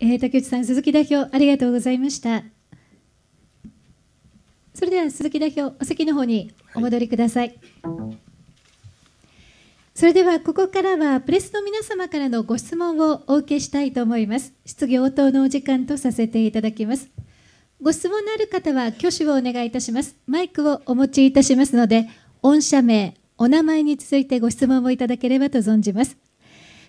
えー、竹内さん、鈴木代表、ありがとうございました。それでは鈴木代表、お席の方にお戻りください。はい、それでは、ここからはプレスの皆様からのご質問をお受けしたいと思います。質疑応答のお時間とさせていただきます。ご質問のある方は挙手をお願いいたします。マイクをお持ちいたしますので、御社名、お名前に続いてご質問をいただければと存じます。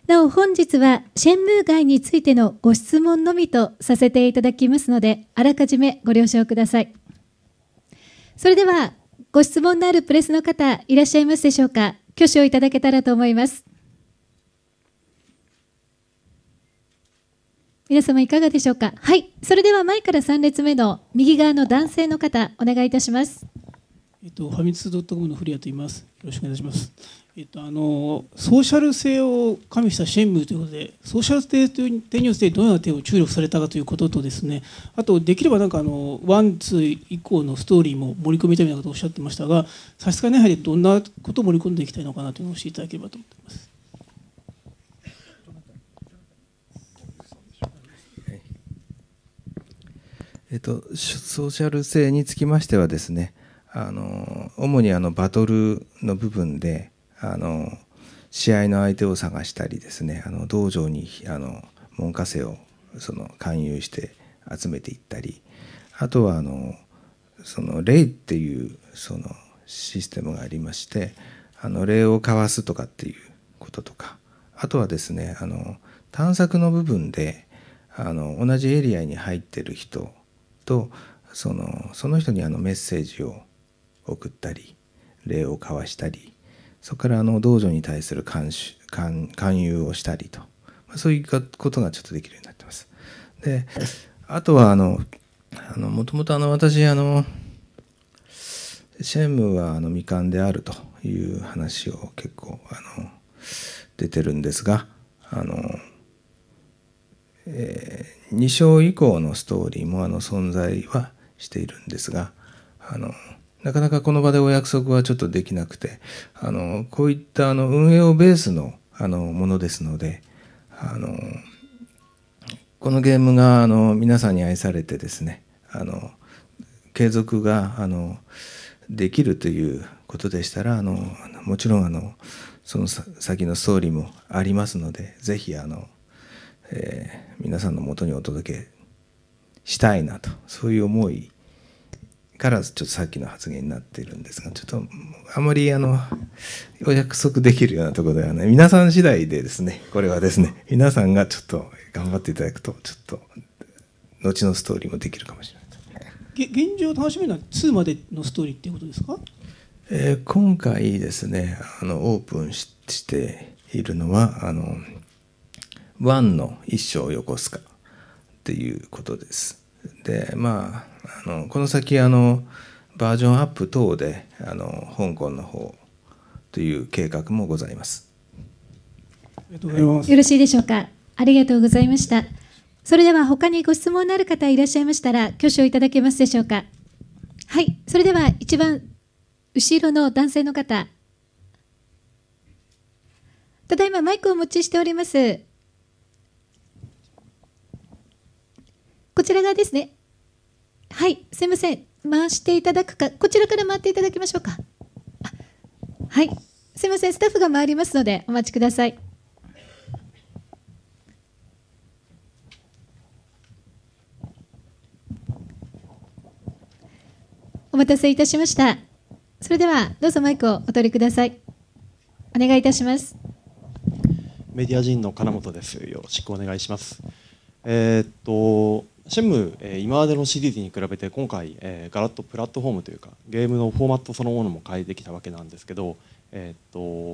なお本日はシェンムー街についてのご質問のみとさせていただきますので、あらかじめご了承ください。それでは、ご質問のあるプレスの方、いらっしゃいますでしょうか挙手をいただけたらと思います。皆様いかがでしょうかはい。それでは前から3列目の右側の男性の方、お願いいたします。えっと、ファミツットコムの古谷と言います。よろしくお願いします。えっと、あの、ソーシャル性を加味したシェンムということで、ソーシャル性という点によってどのような点を注力されたかということとですね、あと、できればなんかあの、ワン、ツー以降のストーリーも盛り込みたいなことをおっしゃってましたが、さすがえない範囲でどんなことを盛り込んでいきたいのかなというのを教えていただければと思っています。えっと、ソーシャル性につきましてはですね、あの主にあのバトルの部分であの試合の相手を探したりですねあの道場にあの門下生をその勧誘して集めていったりあとはあのその霊っていうそのシステムがありましてあの霊を交わすとかっていうこととかあとはですねあの探索の部分であの同じエリアに入ってる人とそのその人にあのメッセージを送ったり礼を交わしたりそこからあの道場に対する勧誘をしたりと、まあ、そういうことがちょっとできるようになってます。であとはあのもともと私あのシェムはあの未完であるという話を結構あの出てるんですがあの、えー、2章以降のストーリーもあの存在はしているんですがあのなかなかこの場でお約束はちょっとできなくて、あの、こういったあの運営をベースのあのものですので、あの、このゲームがあの皆さんに愛されてですね、あの、継続があのできるということでしたら、あの、もちろんあの、その先の総理もありますので、ぜひあの、えー、皆さんのもとにお届けしたいなと、そういう思いからちょっとさっきの発言になっているんですが、ちょっとあまりあの、お約束できるようなところではない。皆さん次第でですね、これはですね、皆さんがちょっと頑張っていただくと、ちょっと、後のストーリーもできるかもしれない。現状楽しめるのは2までのストーリーっていうことですか、えー、今回ですね、あの、オープンしているのは、あの、1の一生よこすかっていうことです。でまああのこの先あのバージョンアップ等であの香港の方という計画もございます。よろしいでしょうか。ありがとうございました。それでは他にご質問のある方いらっしゃいましたら挙手をいただけますでしょうか。はい、それでは一番後ろの男性の方。ただいまマイクをお持ちしております。こちら側ですね。はい、すいません。回していただくか、こちらから回っていただきましょうか。はい、すいません。スタッフが回りますので、お待ちください。お待たせいたしました。それでは、どうぞマイクをお取りください。お願いいたします。メディア人の金本です。よろしくお願いします。えー、っと、シェム、えー、今までの CDT に比べて今回、えー、ガラッとプラットフォームというかゲームのフォーマットそのものも変えてきたわけなんですけど、えー、っ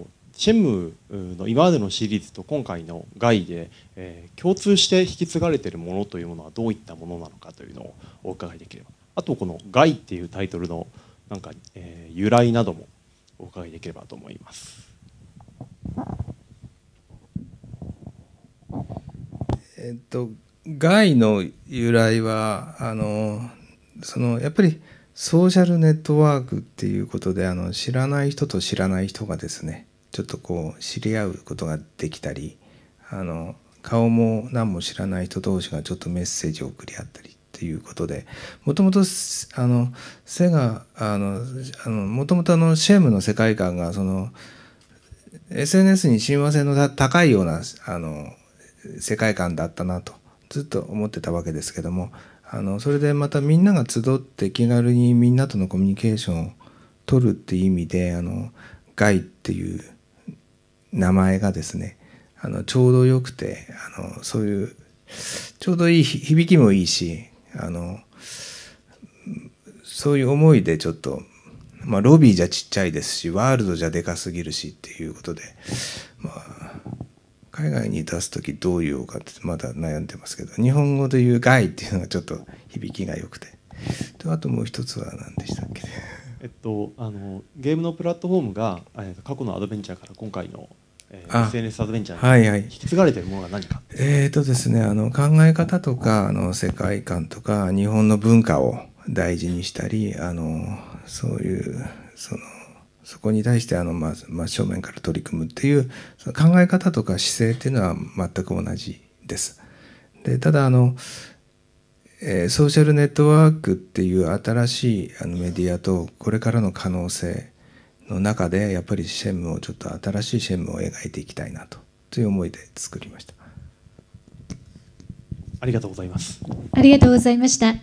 とシェムの今までのシリーズと今回のガイで、えー、共通して引き継がれているものというものはどういったものなのかというのをお伺いできればあとこの「ガイ」っていうタイトルのなんか、えー、由来などもお伺いできればと思います。えー、っと害の由来はあのそのやっぱりソーシャルネットワークっていうことであの知らない人と知らない人がですねちょっとこう知り合うことができたりあの顔も何も知らない人同士がちょっとメッセージを送り合ったりっていうことでもともとあのセガあのもともとあのシェームの世界観がその SNS に親和性の高いようなあの世界観だったなと。ずっと思ってたわけですけどもあのそれでまたみんなが集って気軽にみんなとのコミュニケーションを取るっていう意味であのガイっていう名前がですねあのちょうどよくてあのそういうちょうどいい響きもいいしあのそういう思いでちょっと、まあ、ロビーじゃちっちゃいですしワールドじゃでかすぎるしっていうことで海外に出す時どう言おうかってまだ悩んでますけど日本語で言う「害」っていうのがちょっと響きが良くてであともう一つは何でしたっけ、えっと、あのゲームのプラットフォームが過去のアドベンチャーから今回の、えー、SNS アドベンチャーに引き継がれてるものが何か、はいはい、えー、っとですねあの考え方とかあの世界観とか日本の文化を大事にしたりあのそういうそのそこに対してあの、まあ、真、正面から取り組むっていうその考え方とか姿勢っていうのは全く同じです。でただあの、えー、ソーシャルネットワークっていう新しいあのメディアとこれからの可能性の中でやっぱりシェムをちょっと新しいシェムを描いていきたいなとという思いで作りました。ありがとうございます。ありがとうございました。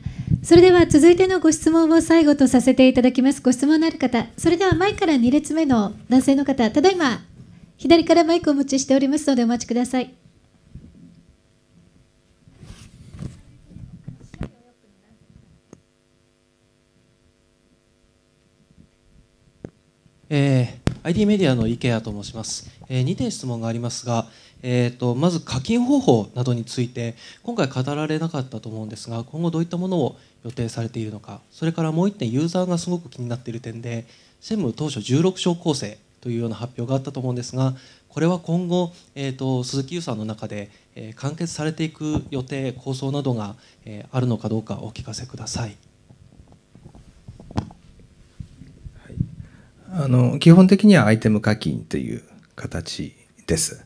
それでは続いてのご質問を最後とさせていただきますご質問のある方それでは前から2列目の男性の方ただいま左からマイクをお持ちしておりますのでお待ちくださいえー、ID メディアの池谷と申します、えー、2点質問がありますが、えーと、まず課金方法などについて今回語られなかったと思うんですが今後どういったものを予定されているのかそれからもう1点ユーザーがすごく気になっている点で専務当初16章構成というような発表があったと思うんですがこれは今後、えーと、と鈴木優さんの中で、えー、完結されていく予定構想などが、えー、あるのかどうかお聞かせください。あの基本的にはアイテム課金という形です。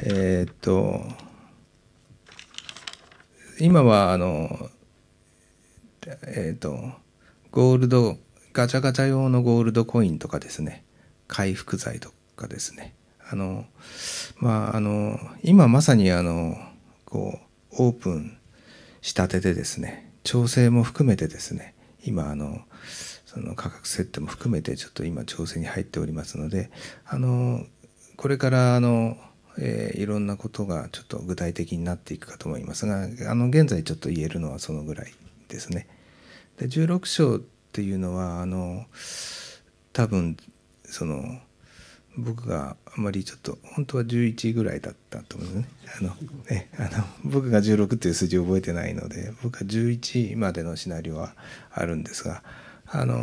えっと今はあのえっとゴールドガチャガチャ用のゴールドコインとかですね回復剤とかですねあのまああの今まさにあのこうオープンしたてでですね調整も含めてですね今あのその価格設定も含めてちょっと今調整に入っておりますのであのこれからあのえー、いろんなことがちょっと具体的になっていくかと思いますがあの現在ちょっと言えるのはそのぐらいですね。で16章っていうのはあの多分その僕があまりちょっと本当は11ぐらいだったと思うんですね。あのねあの僕が16っていう数字を覚えてないので僕は11までのシナリオはあるんですがあの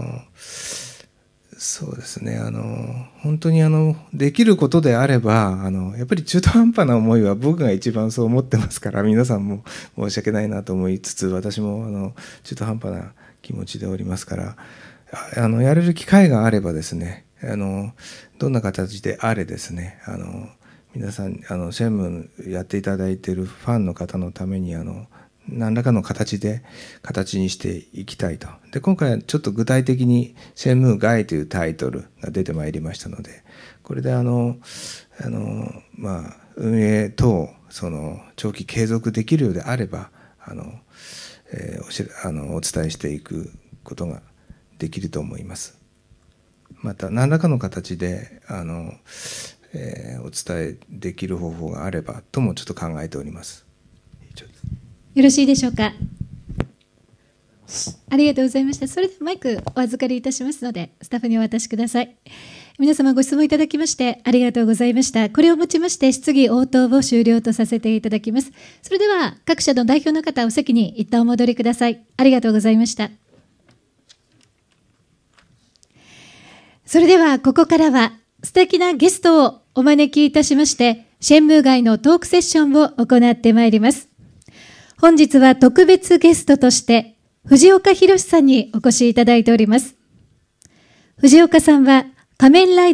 そうですねあの本当にあのできることであればあのやっぱり中途半端な思いは僕が一番そう思ってますから皆さんも申し訳ないなと思いつつ私もあの中途半端な気持ちでおりますからあのやれる機会があればですねあのどんな形であれですねあの皆さんあのシェムやっていただいているファンの方のためにあの何らかの形で形にしていきたいと。で今回はちょっと具体的に「専務外」というタイトルが出てまいりましたのでこれであのあの、まあ、運営等その長期継続できるようであればあの、えー、おしあのお伝えしていくことができると思います。また何らかの形であの、えー、お伝えできる方法があればともちょっと考えております。以上ですよろしいでしょうか。ありがとうございました。それではマイクお預かりいたしますので、スタッフにお渡しください。皆様ご質問いただきましてありがとうございました。これをもちまして質疑応答を終了とさせていただきます。それでは各社の代表の方お席に一旦お戻りください。ありがとうございました。それではここからは素敵なゲストをお招きいたしまして、シェンムー街のトークセッションを行ってまいります。本日は特別ゲストとして藤岡弘さんにお越しいただいております。藤岡さんは仮面ライダー